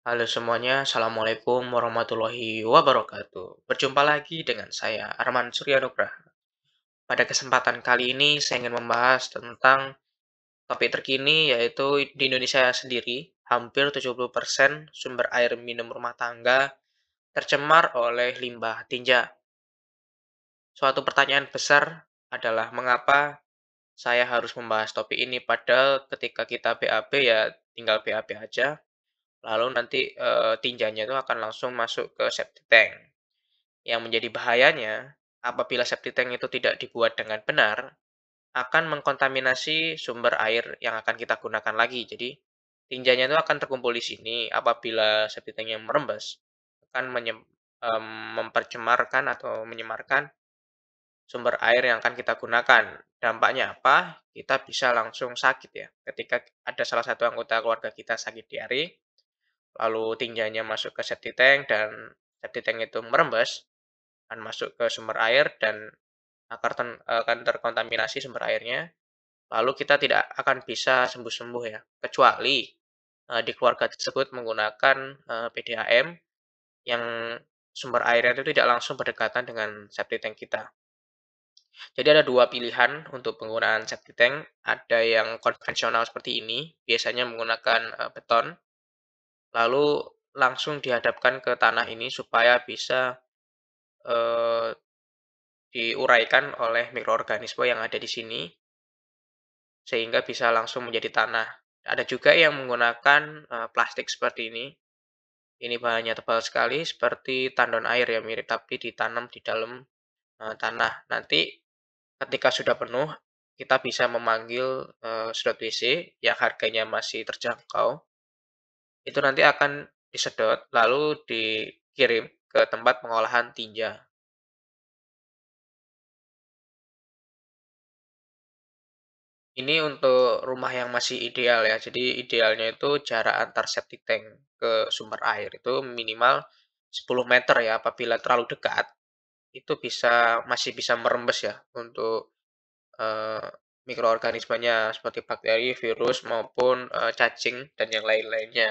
Halo semuanya, Assalamualaikum warahmatullahi wabarakatuh. Berjumpa lagi dengan saya, Arman Suryanugraha. Pada kesempatan kali ini, saya ingin membahas tentang topik terkini, yaitu di Indonesia sendiri, hampir 70% sumber air minum rumah tangga tercemar oleh limbah tinja. Suatu pertanyaan besar adalah mengapa saya harus membahas topik ini, padahal ketika kita BAB ya tinggal BAB aja, lalu nanti e, tinjanya itu akan langsung masuk ke septic tank. Yang menjadi bahayanya, apabila septic tank itu tidak dibuat dengan benar, akan mengkontaminasi sumber air yang akan kita gunakan lagi. Jadi, tinjanya itu akan terkumpul di sini apabila septic tanknya merembes akan menyem, e, mempercemarkan atau menyemarkan sumber air yang akan kita gunakan. Dampaknya apa? Kita bisa langsung sakit ya. Ketika ada salah satu anggota keluarga kita sakit diare, lalu tinjanya masuk ke septic tank dan septic tank itu merembes akan masuk ke sumber air dan akan, eh, akan terkontaminasi sumber airnya lalu kita tidak akan bisa sembuh-sembuh ya kecuali uh, di keluarga tersebut menggunakan uh, eh, PDAM yang sumber airnya itu tidak langsung berdekatan dengan septic tank kita. Jadi ada dua pilihan untuk penggunaan septic tank. Ada yang konvensional seperti ini, biasanya menggunakan uh, beton lalu langsung dihadapkan ke tanah ini supaya bisa eh, diuraikan oleh mikroorganisme yang ada di sini sehingga bisa langsung menjadi tanah. Ada juga yang menggunakan eh, plastik seperti ini. Ini bahannya tebal sekali seperti tandon air yang mirip tapi ditanam di dalam eh, tanah. Nanti ketika sudah penuh kita bisa memanggil uh, eh, sedot WC yang harganya masih terjangkau itu nanti akan disedot lalu dikirim ke tempat pengolahan tinja. Ini untuk rumah yang masih ideal ya. Jadi idealnya itu jarak antar septic tank ke sumber air itu minimal 10 meter ya. Apabila terlalu dekat itu bisa masih bisa merembes ya untuk uh, mikroorganismenya seperti bakteri, virus maupun uh, cacing dan yang lain-lainnya.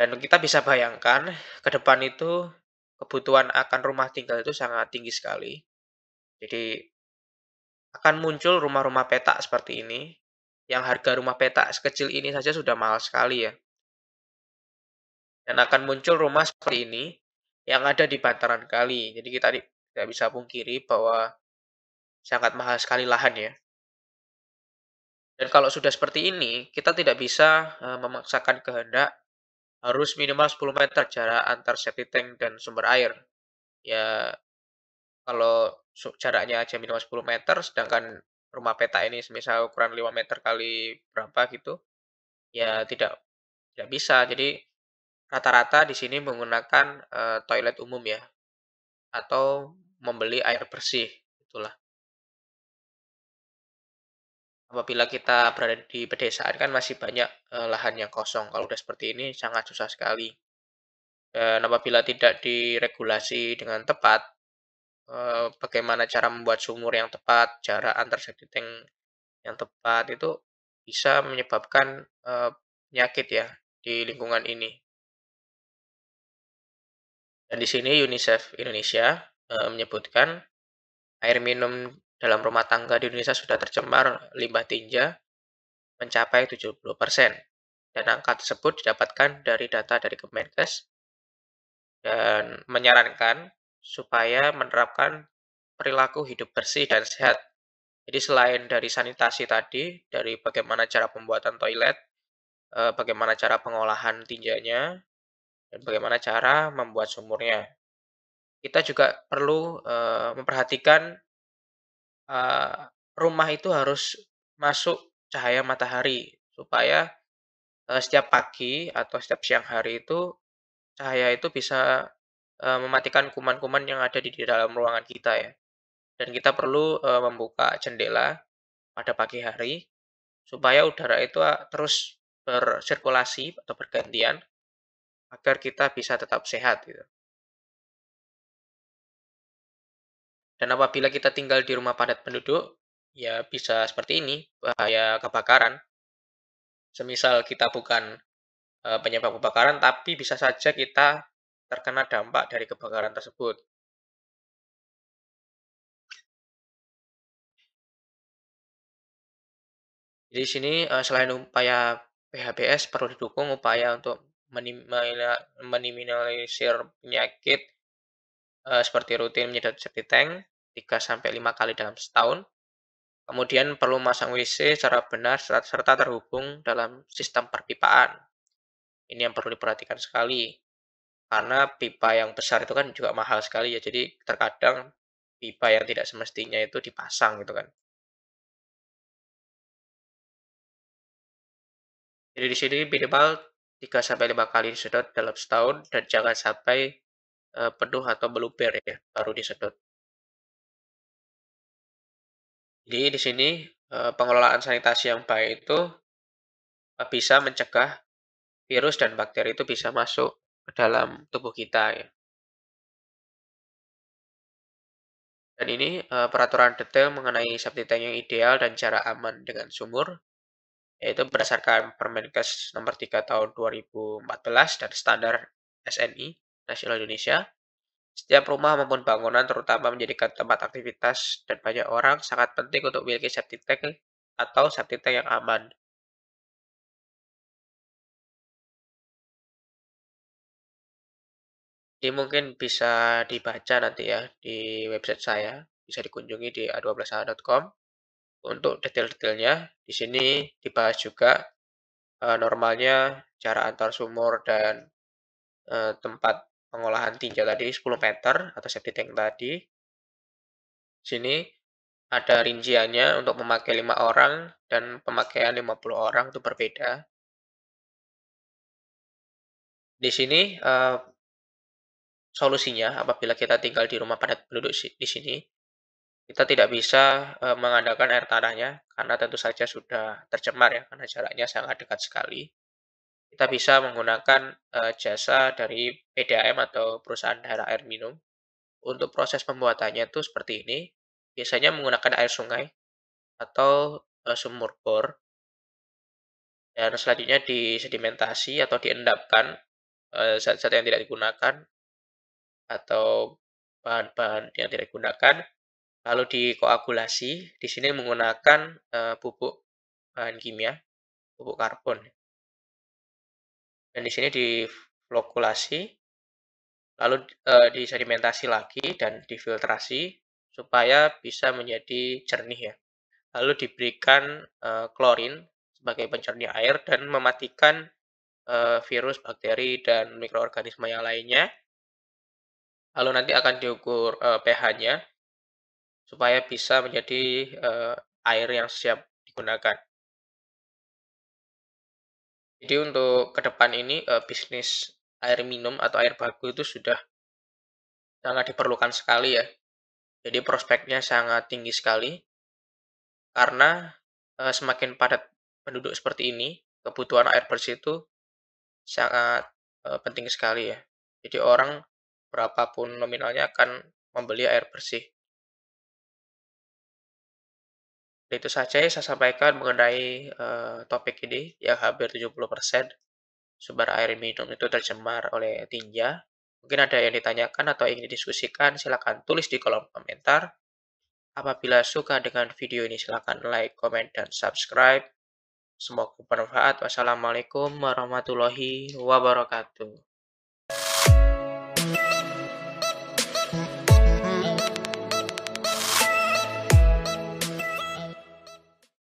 Dan kita bisa bayangkan ke depan itu kebutuhan akan rumah tinggal itu sangat tinggi sekali. Jadi akan muncul rumah-rumah petak seperti ini yang harga rumah petak sekecil ini saja sudah mahal sekali ya. Dan akan muncul rumah seperti ini yang ada di bantaran kali. Jadi kita tidak bisa pungkiri bahwa sangat mahal sekali lahan ya. Dan kalau sudah seperti ini, kita tidak bisa eh, memaksakan kehendak harus minimal 10 meter jarak antar septic tank dan sumber air. Ya, kalau jaraknya aja minimal 10 meter, sedangkan rumah peta ini semisal ukuran 5 meter kali berapa gitu, ya tidak tidak bisa. Jadi rata-rata di sini menggunakan uh, toilet umum ya, atau membeli air bersih, itulah apabila kita berada di pedesaan kan masih banyak uh, lahan yang kosong. Kalau udah seperti ini sangat susah sekali. Dan apabila tidak diregulasi dengan tepat, uh, bagaimana cara membuat sumur yang tepat, jarak antar septic yang tepat itu bisa menyebabkan uh, penyakit ya di lingkungan ini. Dan di sini UNICEF Indonesia menyebutkan air minum dalam rumah tangga di Indonesia sudah tercemar limbah tinja mencapai 70%. Dan angka tersebut didapatkan dari data dari Kemenkes dan menyarankan supaya menerapkan perilaku hidup bersih dan sehat. Jadi selain dari sanitasi tadi, dari bagaimana cara pembuatan toilet, eh, bagaimana cara pengolahan tinjanya, dan bagaimana cara membuat sumurnya. Kita juga perlu eh, memperhatikan Eh, rumah itu harus masuk cahaya matahari supaya eh, setiap pagi atau setiap siang hari itu cahaya itu bisa eh, mematikan kuman-kuman yang ada di, dalam ruangan kita ya. Dan kita perlu membuka jendela pada pagi hari supaya udara itu terus bersirkulasi atau bergantian agar kita bisa tetap sehat gitu. Dan apabila kita tinggal di rumah padat penduduk, ya bisa seperti ini, bahaya kebakaran. Semisal kita bukan eh, penyebab kebakaran, tapi bisa saja kita terkena dampak dari kebakaran tersebut. Jadi di sini eh, selain upaya PHBS perlu didukung upaya untuk meniminalisir penyakit Eh, seperti rutin menyedot septic tank 3-5 kali dalam setahun. Kemudian perlu masang WC secara benar serta terhubung dalam sistem perpipaan. Ini yang perlu diperhatikan sekali. Karena pipa yang besar itu kan juga mahal sekali ya. Jadi terkadang pipa yang tidak semestinya itu dipasang gitu kan. Jadi di sini minimal 3-5 kali disedot dalam setahun dan jangan sampai uh, penuh atau meluber ya, baru disedot. Jadi di sini eh, pengelolaan sanitasi yang baik itu eh, bisa mencegah virus dan bakteri itu bisa masuk ke dalam tubuh kita ya. Dan ini peraturan detail mengenai septic tank yang ideal dan cara aman dengan sumur yaitu berdasarkan Permenkes nomor 3 tahun 2014 dan standar SNI nasional Indonesia. Setiap rumah maupun bangunan terutama menjadikan tempat aktivitas dan banyak orang sangat penting untuk memiliki safety tank atau safety tank yang aman. Ini mungkin bisa dibaca nanti ya di website saya, bisa dikunjungi di a12a.com untuk detail-detailnya. Di sini dibahas juga eh, normalnya cara antar sumur dan eh, tempat pengolahan tinja tadi 10 meter atau safety tank tadi. Sini ada rinciannya untuk memakai 5 orang dan pemakaian 50 orang itu berbeda. Di sini uh, solusinya apabila kita tinggal di rumah padat penduduk di sini kita tidak bisa uh, mengandalkan air tanahnya karena tentu saja sudah tercemar ya karena jaraknya sangat dekat sekali kita bisa menggunakan uh, jasa dari PDAM atau perusahaan daerah air minum. Untuk proses pembuatannya itu seperti ini. Biasanya menggunakan air sungai atau uh, sumur bor. Dan selanjutnya disedimentasi atau diendapkan eh, zat-zat uh, yang tidak digunakan atau bahan-bahan yang tidak digunakan. Lalu dikoagulasi. Di sini menggunakan uh, pupuk bahan kimia, pupuk karbon dan di sini diflokulasi lalu e, disedimentasi lagi dan difiltrasi supaya bisa menjadi jernih ya lalu diberikan e, klorin sebagai pencernih air dan mematikan e, virus bakteri dan mikroorganisme yang lainnya lalu nanti akan diukur e, pH-nya supaya bisa menjadi e, air yang siap digunakan jadi untuk ke depan ini uh, bisnis air minum atau air baku itu sudah sangat diperlukan sekali ya. Jadi prospeknya sangat tinggi sekali karena uh, semakin padat penduduk seperti ini, kebutuhan air bersih itu sangat uh, penting sekali ya. Jadi orang berapapun nominalnya akan membeli air bersih. Dan itu saja yang saya sampaikan mengenai uh, topik ini yang hampir 70% sumber air minum itu tercemar oleh tinja. Mungkin ada yang ditanyakan atau ingin didiskusikan, silakan tulis di kolom komentar. Apabila suka dengan video ini, silakan like, comment, dan subscribe. Semoga bermanfaat. Wassalamualaikum warahmatullahi wabarakatuh.